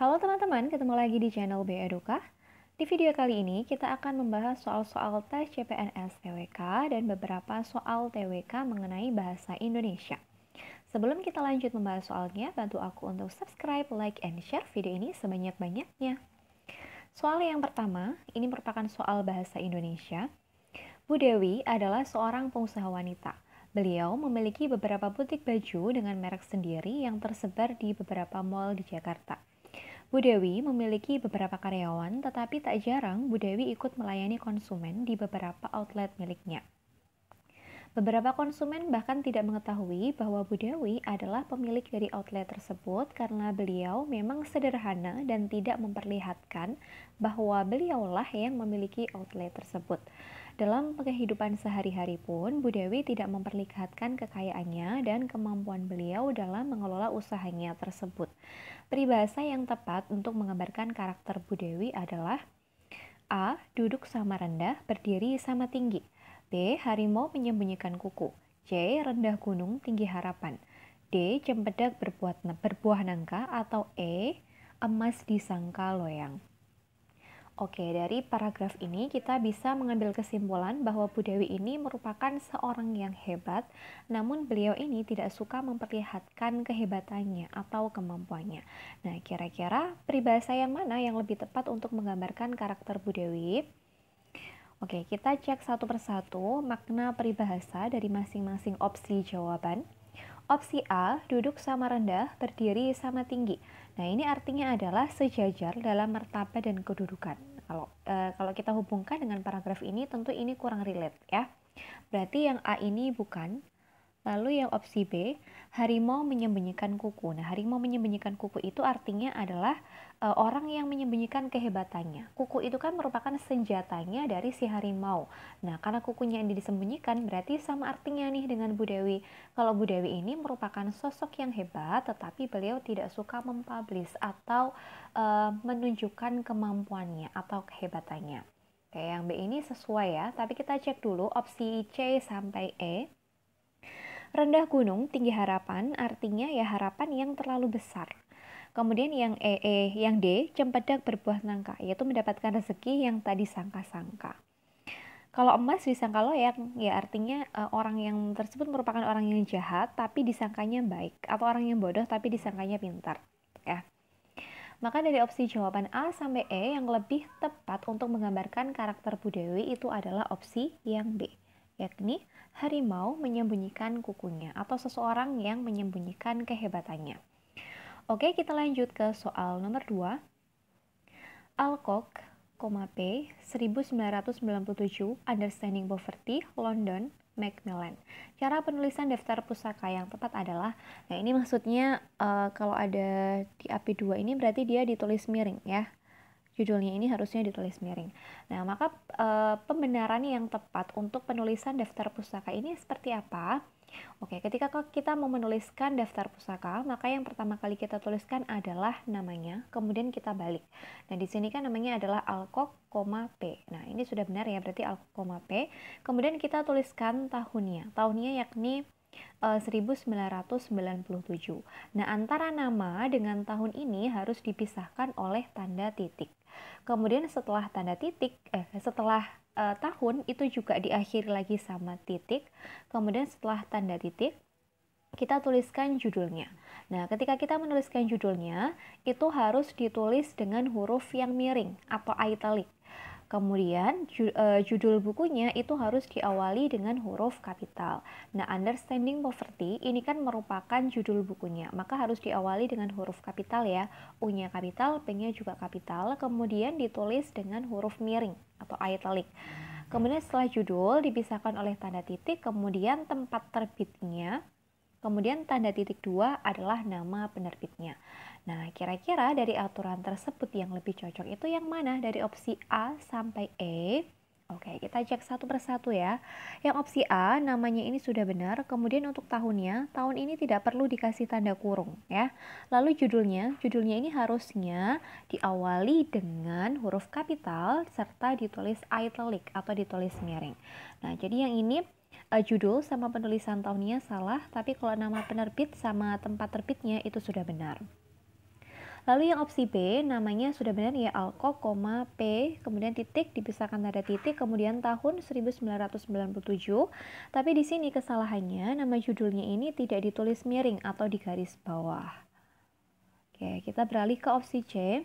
Halo teman-teman, ketemu lagi di channel Be Edukah. Di video kali ini kita akan membahas soal-soal tes CPNS TWK dan beberapa soal TWK mengenai bahasa Indonesia. Sebelum kita lanjut membahas soalnya, bantu aku untuk subscribe, like, and share video ini sebanyak-banyaknya. Soal yang pertama, ini merupakan soal bahasa Indonesia. Bu Dewi adalah seorang pengusaha wanita. Beliau memiliki beberapa butik baju dengan merek sendiri yang tersebar di beberapa mall di Jakarta. Bu Dewi memiliki beberapa karyawan, tetapi tak jarang Bu Dewi ikut melayani konsumen di beberapa outlet miliknya. Beberapa konsumen bahkan tidak mengetahui bahwa Bu Dewi adalah pemilik dari outlet tersebut karena beliau memang sederhana dan tidak memperlihatkan bahwa beliaulah yang memiliki outlet tersebut. Dalam kehidupan sehari-hari pun, Bu Dewi tidak memperlihatkan kekayaannya dan kemampuan beliau dalam mengelola usahanya tersebut. Peribahasa yang tepat untuk menggambarkan karakter Bu Dewi adalah A. Duduk sama rendah, berdiri sama tinggi. B. Harimau menyembunyikan kuku. C. Rendah gunung, tinggi harapan. D. Cempedak berbuat berbuah nangka atau E. Emas disangka loyang. Oke, dari paragraf ini kita bisa mengambil kesimpulan bahwa Bu ini merupakan seorang yang hebat, namun beliau ini tidak suka memperlihatkan kehebatannya atau kemampuannya. Nah, kira-kira peribahasa yang mana yang lebih tepat untuk menggambarkan karakter Bu Oke, kita cek satu persatu makna peribahasa dari masing-masing opsi jawaban. Opsi A, duduk sama rendah, berdiri sama tinggi. Nah, ini artinya adalah sejajar dalam martabat dan kedudukan. Kalau e, kalau kita hubungkan dengan paragraf ini tentu ini kurang relate ya. Berarti yang A ini bukan Lalu yang opsi B, harimau menyembunyikan kuku. Nah, harimau menyembunyikan kuku itu artinya adalah e, orang yang menyembunyikan kehebatannya. Kuku itu kan merupakan senjatanya dari si harimau. Nah, karena kukunya yang disembunyikan berarti sama artinya nih dengan Bu Kalau Bu ini merupakan sosok yang hebat tetapi beliau tidak suka mempublish atau e, menunjukkan kemampuannya atau kehebatannya. Oke, yang B ini sesuai ya, tapi kita cek dulu opsi C sampai E Rendah gunung, tinggi harapan, artinya ya harapan yang terlalu besar. Kemudian yang E, e yang D, cempedak berbuah nangka, yaitu mendapatkan rezeki yang tadi sangka-sangka. Kalau emas disangka loyang, ya artinya e, orang yang tersebut merupakan orang yang jahat tapi disangkanya baik, atau orang yang bodoh tapi disangkanya pintar. Ya. Maka dari opsi jawaban A sampai E yang lebih tepat untuk menggambarkan karakter Bu Dewi itu adalah opsi yang B yakni harimau menyembunyikan kukunya atau seseorang yang menyembunyikan kehebatannya. Oke, kita lanjut ke soal nomor 2. Alcock, P 1997 Understanding Poverty, London, Macmillan. Cara penulisan daftar pusaka yang tepat adalah, nah ini maksudnya uh, kalau ada di A.P. 2 ini berarti dia ditulis miring ya judulnya ini harusnya ditulis miring. Nah, maka e, pembenaran yang tepat untuk penulisan daftar pustaka ini seperti apa? Oke, ketika kita mau menuliskan daftar pustaka, maka yang pertama kali kita tuliskan adalah namanya, kemudian kita balik. Nah, di sini kan namanya adalah alkok, P. Nah, ini sudah benar ya, berarti alkok, P. Kemudian kita tuliskan tahunnya. Tahunnya yakni 1997. Eh, nah, antara nama dengan tahun ini harus dipisahkan oleh tanda titik. Kemudian setelah tanda titik, eh setelah eh, tahun itu juga diakhiri lagi sama titik. Kemudian setelah tanda titik kita tuliskan judulnya. Nah, ketika kita menuliskan judulnya, itu harus ditulis dengan huruf yang miring atau italic. Kemudian eh, judul bukunya itu harus diawali dengan huruf kapital. Nah, Understanding Poverty ini kan merupakan judul bukunya, maka harus diawali dengan huruf kapital ya. U-nya kapital, P-nya juga kapital, kemudian ditulis dengan huruf miring atau italic. Kemudian setelah judul dipisahkan oleh tanda titik, kemudian tempat terbitnya, kemudian tanda titik dua adalah nama penerbitnya. Nah, kira-kira dari aturan tersebut yang lebih cocok itu yang mana? Dari opsi A sampai E? Oke, kita cek satu persatu ya. Yang opsi A, namanya ini sudah benar. Kemudian untuk tahunnya, tahun ini tidak perlu dikasih tanda kurung ya. Lalu judulnya, judulnya ini harusnya diawali dengan huruf kapital serta ditulis italic atau ditulis miring. Nah, jadi yang ini uh, judul sama penulisan tahunnya salah, tapi kalau nama penerbit sama tempat terbitnya itu sudah benar. Lalu yang opsi B namanya sudah benar ya alko, koma P, kemudian titik dipisahkan tanda titik, kemudian tahun 1997. Tapi di sini kesalahannya nama judulnya ini tidak ditulis miring atau di garis bawah. Oke, kita beralih ke opsi C.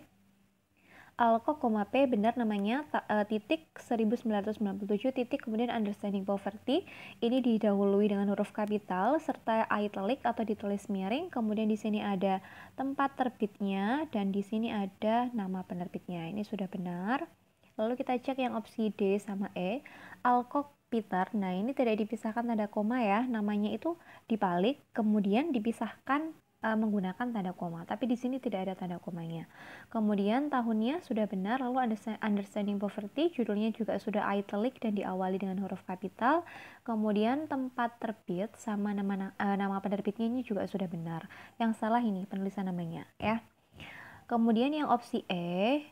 Alko,P benar namanya eh, titik 1997 titik kemudian understanding poverty ini didahului dengan huruf kapital serta italic atau ditulis miring kemudian di sini ada tempat terbitnya dan di sini ada nama penerbitnya ini sudah benar lalu kita cek yang opsi D sama E Alko Peter nah ini tidak dipisahkan tanda koma ya namanya itu dibalik kemudian dipisahkan uh, menggunakan tanda koma, tapi di sini tidak ada tanda komanya. Kemudian tahunnya sudah benar, lalu understanding poverty judulnya juga sudah italic dan diawali dengan huruf kapital. Kemudian tempat terbit sama nama uh, nama penerbitnya ini juga sudah benar. Yang salah ini penulisan namanya ya. Kemudian yang opsi E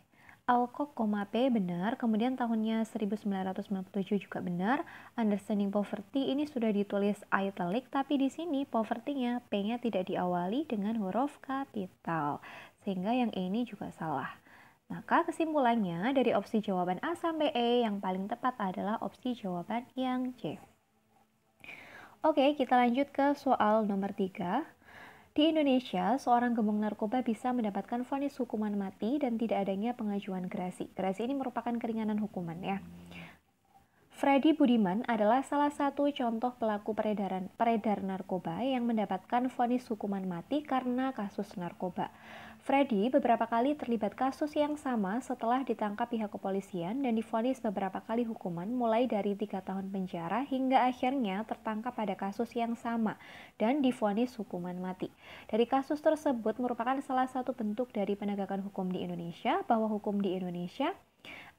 Alcock, P benar, kemudian tahunnya 1997 juga benar. Understanding Poverty ini sudah ditulis italic, tapi di sini poverty-nya P-nya tidak diawali dengan huruf kapital, sehingga yang E ini juga salah. Maka kesimpulannya dari opsi jawaban A sampai E yang paling tepat adalah opsi jawaban yang C. Oke, kita lanjut ke soal nomor 3. Di Indonesia, seorang gembong narkoba bisa mendapatkan vonis hukuman mati dan tidak adanya pengajuan gerasi. Gerasi ini merupakan keringanan hukuman ya. Freddy Budiman adalah salah satu contoh pelaku peredaran peredar narkoba yang mendapatkan vonis hukuman mati karena kasus narkoba. Freddy beberapa kali terlibat kasus yang sama setelah ditangkap pihak kepolisian dan difonis beberapa kali hukuman mulai dari tiga tahun penjara hingga akhirnya tertangkap pada kasus yang sama dan difonis hukuman mati. Dari kasus tersebut merupakan salah satu bentuk dari penegakan hukum di Indonesia bahwa hukum di Indonesia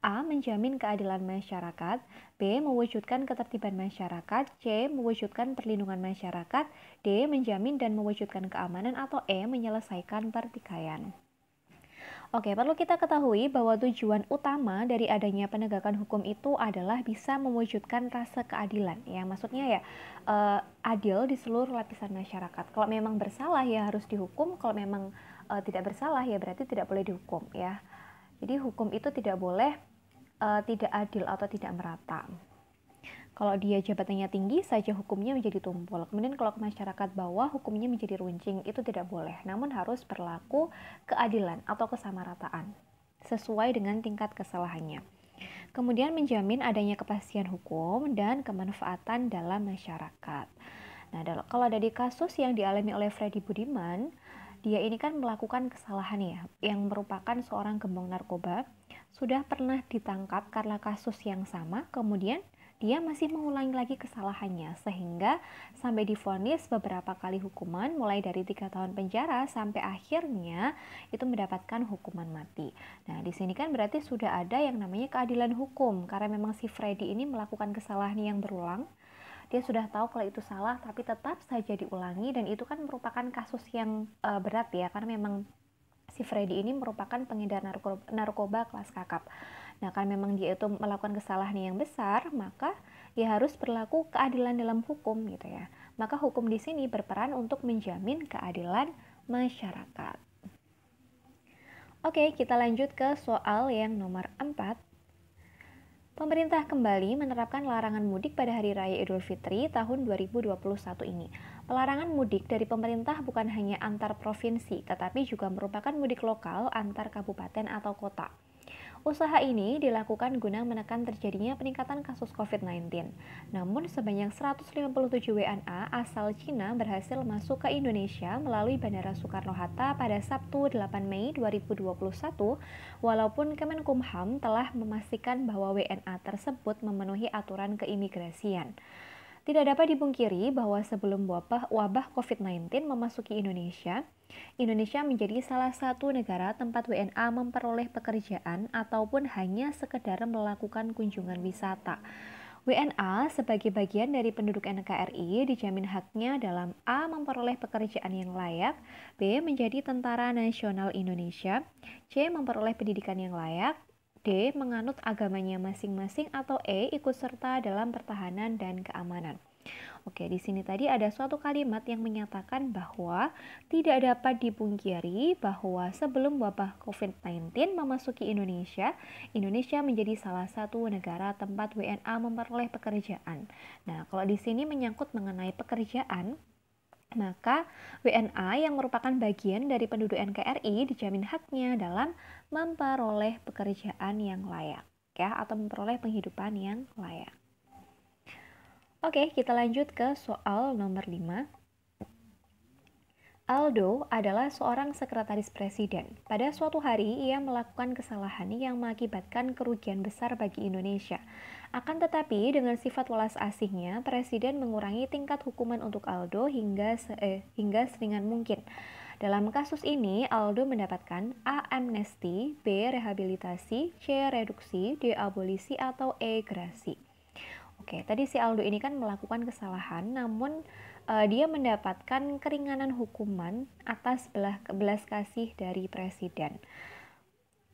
A. Menjamin keadilan masyarakat B. Mewujudkan ketertiban masyarakat C. Mewujudkan perlindungan masyarakat D. Menjamin dan mewujudkan keamanan atau E. Menyelesaikan pertikaian Oke, perlu kita ketahui bahwa tujuan utama dari adanya penegakan hukum itu adalah bisa mewujudkan rasa keadilan. Ya, maksudnya ya uh, adil di seluruh lapisan masyarakat. Kalau memang bersalah ya harus dihukum, kalau memang uh, tidak bersalah ya berarti tidak boleh dihukum ya. Jadi hukum itu tidak boleh uh, tidak adil atau tidak merata. Kalau dia jabatannya tinggi saja hukumnya menjadi tumpul. Kemudian kalau ke masyarakat bawah hukumnya menjadi runcing. Itu tidak boleh. Namun harus berlaku keadilan atau kesamarataan sesuai dengan tingkat kesalahannya. Kemudian menjamin adanya kepastian hukum dan kemanfaatan dalam masyarakat. Nah, kalau dari kasus yang dialami oleh Freddy Budiman, dia ini kan melakukan kesalahan ya, yang merupakan seorang gembong narkoba sudah pernah ditangkap karena kasus yang sama, kemudian dia masih mengulangi lagi kesalahannya sehingga sampai difonis beberapa kali hukuman mulai dari tiga tahun penjara sampai akhirnya itu mendapatkan hukuman mati. Nah di sini kan berarti sudah ada yang namanya keadilan hukum karena memang si Freddy ini melakukan kesalahan yang berulang. Dia sudah tahu kalau itu salah tapi tetap saja diulangi dan itu kan merupakan kasus yang eh, berat ya karena memang si Freddy ini merupakan pengedar narkoba, kelas kakap. Nah, kalau memang dia itu melakukan kesalahan yang besar, maka dia harus berlaku keadilan dalam hukum gitu ya. Maka hukum di sini berperan untuk menjamin keadilan masyarakat. Oke, kita lanjut ke soal yang nomor 4. Pemerintah kembali menerapkan larangan mudik pada hari raya Idul Fitri tahun 2021 ini. Pelarangan mudik dari pemerintah bukan hanya antar provinsi, tetapi juga merupakan mudik lokal antar kabupaten atau kota. Usaha ini dilakukan guna menekan terjadinya peningkatan kasus COVID-19. Namun, sebanyak 157 WNA asal Cina berhasil masuk ke Indonesia melalui Bandara Soekarno-Hatta pada Sabtu 8 Mei 2021, walaupun Kemenkumham telah memastikan bahwa WNA tersebut memenuhi aturan keimigrasian. Tidak dapat dipungkiri bahwa sebelum wabah, wabah COVID-19 memasuki Indonesia, Indonesia menjadi salah satu negara tempat WNA memperoleh pekerjaan ataupun hanya sekedar melakukan kunjungan wisata. WNA sebagai bagian dari penduduk NKRI dijamin haknya dalam A. memperoleh pekerjaan yang layak, B. menjadi tentara nasional Indonesia, C. memperoleh pendidikan yang layak, D. Menganut agamanya masing-masing atau E. Ikut serta dalam pertahanan dan keamanan. Oke, di sini tadi ada suatu kalimat yang menyatakan bahwa tidak dapat dipungkiri bahwa sebelum wabah COVID-19 memasuki Indonesia, Indonesia menjadi salah satu negara tempat WNA memperoleh pekerjaan. Nah, kalau di sini menyangkut mengenai pekerjaan, maka WNA yang merupakan bagian dari penduduk NKRI dijamin haknya dalam memperoleh pekerjaan yang layak ya atau memperoleh penghidupan yang layak. Oke, kita lanjut ke soal nomor 5. Aldo adalah seorang sekretaris presiden. Pada suatu hari ia melakukan kesalahan yang mengakibatkan kerugian besar bagi Indonesia. Akan tetapi, dengan sifat welas asihnya, Presiden mengurangi tingkat hukuman untuk Aldo hingga se eh, hingga seringan mungkin. Dalam kasus ini, Aldo mendapatkan A. Amnesti, B. Rehabilitasi, C. Reduksi, D. Abolisi, atau E. Grasi. Oke, tadi si Aldo ini kan melakukan kesalahan, namun uh, dia mendapatkan keringanan hukuman atas belah, belas kasih dari Presiden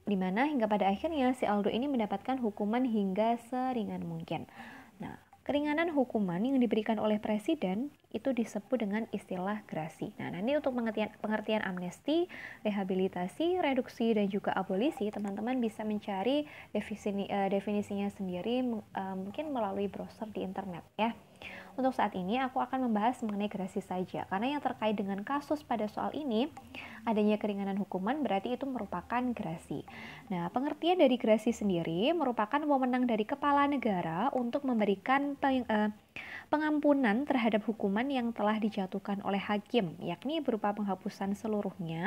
di mana hingga pada akhirnya si Aldo ini mendapatkan hukuman hingga seringan mungkin. Nah, keringanan hukuman yang diberikan oleh presiden itu disebut dengan istilah grasi. Nah, nanti untuk pengertian, pengertian amnesti, rehabilitasi, reduksi, dan juga abolisi, teman-teman bisa mencari definisi, uh, definisinya sendiri uh, mungkin melalui browser di internet ya. Untuk saat ini aku akan membahas mengenai gerasi saja karena yang terkait dengan kasus pada soal ini adanya keringanan hukuman berarti itu merupakan gerasi. Nah, pengertian dari gerasi sendiri merupakan wewenang dari kepala negara untuk memberikan eh, pengampunan terhadap hukuman yang telah dijatuhkan oleh hakim, yakni berupa penghapusan seluruhnya,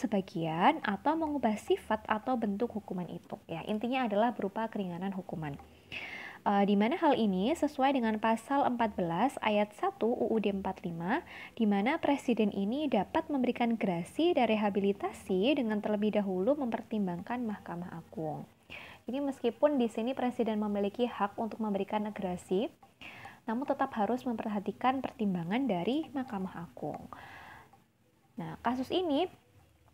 sebagian, atau mengubah sifat atau bentuk hukuman itu. Ya, intinya adalah berupa keringanan hukuman. E, di mana hal ini sesuai dengan pasal 14 ayat 1 UUD 45 di mana presiden ini dapat memberikan gerasi dan rehabilitasi dengan terlebih dahulu mempertimbangkan Mahkamah Agung. Ini meskipun di sini presiden memiliki hak untuk memberikan gerasi, namun tetap harus memperhatikan pertimbangan dari Mahkamah Agung. Nah, kasus ini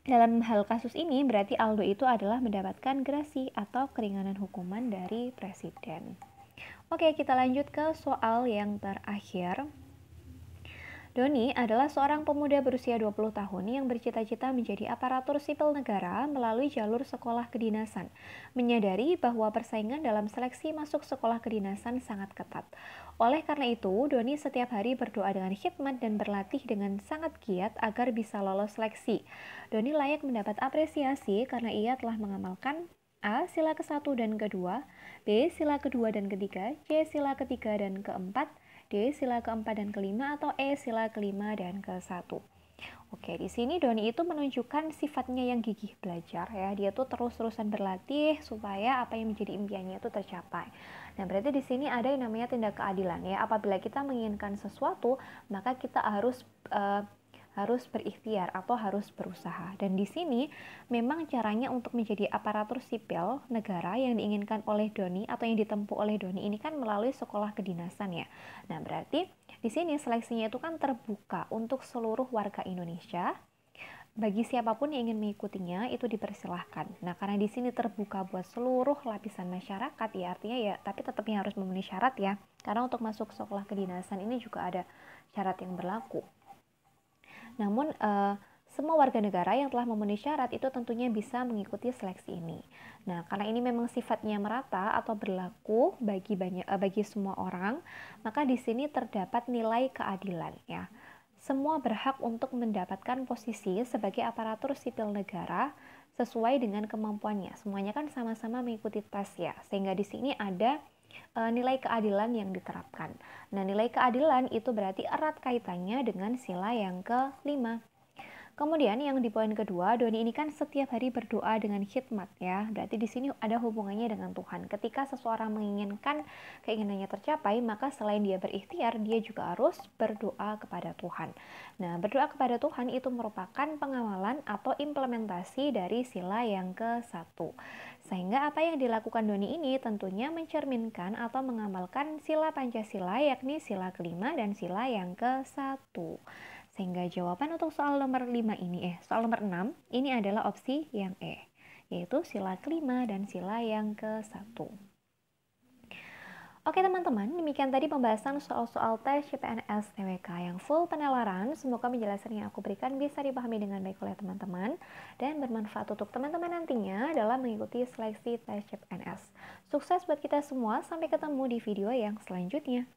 dalam hal kasus ini berarti Aldo itu adalah mendapatkan grasi atau keringanan hukuman dari presiden. Oke, kita lanjut ke soal yang terakhir. Doni adalah seorang pemuda berusia 20 tahun yang bercita-cita menjadi aparatur sipil negara melalui jalur sekolah kedinasan, menyadari bahwa persaingan dalam seleksi masuk sekolah kedinasan sangat ketat. Oleh karena itu, Doni setiap hari berdoa dengan khidmat dan berlatih dengan sangat giat agar bisa lolos seleksi. Doni layak mendapat apresiasi karena ia telah mengamalkan A. Sila ke-1 dan ke kedua, B. Sila ke kedua dan ke ketiga, C. Sila ke ketiga dan ke keempat, D sila keempat dan kelima atau E sila kelima dan ke satu. Oke, di sini Doni itu menunjukkan sifatnya yang gigih belajar ya. Dia tuh terus-terusan berlatih supaya apa yang menjadi impiannya itu tercapai. Nah, berarti di sini ada yang namanya tindak keadilan ya. Apabila kita menginginkan sesuatu, maka kita harus uh, harus berikhtiar atau harus berusaha. Dan di sini memang caranya untuk menjadi aparatur sipil negara yang diinginkan oleh Doni atau yang ditempuh oleh Doni ini kan melalui sekolah kedinasan ya. Nah, berarti di sini seleksinya itu kan terbuka untuk seluruh warga Indonesia bagi siapapun yang ingin mengikutinya itu dipersilahkan. Nah, karena di sini terbuka buat seluruh lapisan masyarakat ya, artinya ya, tapi tetapnya harus memenuhi syarat ya. Karena untuk masuk sekolah kedinasan ini juga ada syarat yang berlaku. Namun uh, semua warga negara yang telah memenuhi syarat itu tentunya bisa mengikuti seleksi ini. Nah, karena ini memang sifatnya merata atau berlaku bagi banyak eh, bagi semua orang, maka di sini terdapat nilai keadilan ya. Semua berhak untuk mendapatkan posisi sebagai aparatur sipil negara sesuai dengan kemampuannya. Semuanya kan sama-sama mengikuti tes ya. Sehingga di sini ada Eh, nilai keadilan yang diterapkan. Nah, nilai keadilan itu berarti erat kaitannya dengan sila yang kelima. Kemudian yang di poin kedua, Doni ini kan setiap hari berdoa dengan khidmat ya. Berarti di sini ada hubungannya dengan Tuhan. Ketika seseorang menginginkan keinginannya tercapai, maka selain dia berikhtiar, dia juga harus berdoa kepada Tuhan. Nah, berdoa kepada Tuhan itu merupakan pengawalan atau implementasi dari sila yang ke satu. Sehingga apa yang dilakukan Doni ini tentunya mencerminkan atau mengamalkan sila Pancasila yakni sila kelima dan sila yang ke satu. Sehingga jawaban untuk soal nomor 5 ini, eh soal nomor 6 ini adalah opsi yang E, yaitu sila kelima dan sila yang ke satu. Oke teman-teman, demikian tadi pembahasan soal-soal tes CPNS TWK yang full penelaran. Semoga penjelasan yang aku berikan bisa dipahami dengan baik oleh teman-teman dan bermanfaat untuk teman-teman nantinya dalam mengikuti seleksi tes CPNS. Sukses buat kita semua, sampai ketemu di video yang selanjutnya.